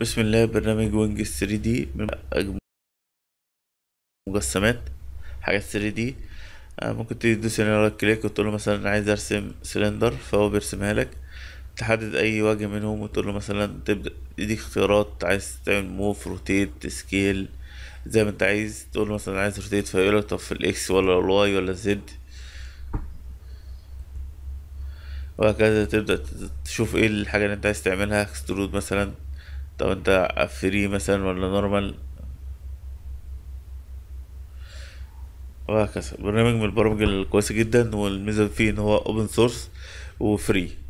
بسم الله برنامج وينج 3 دي من مجسمات حاجات 3 دي آه، ممكن تدوس هنا على كليك وتقول له مثلا عايز ارسم سلندر فهو بيرسمها لك تحدد اي وجه منهم وتقول له مثلا تبدا دي اختيارات عايز تعمل موف روتيت سكيل زي ما انت عايز تقول له مثلا عايز روتيت فيقول لك طب في الاكس ولا الواي ولا الزد وهكذا تبدا تشوف ايه الحاجه اللي انت عايز تعملها اكسترود مثلا طب انت فري مثلا ولا نورمال وهكذا برنامج من البرامج الكويسة جدا والميزة فيه ان هو اوبن سورس وفري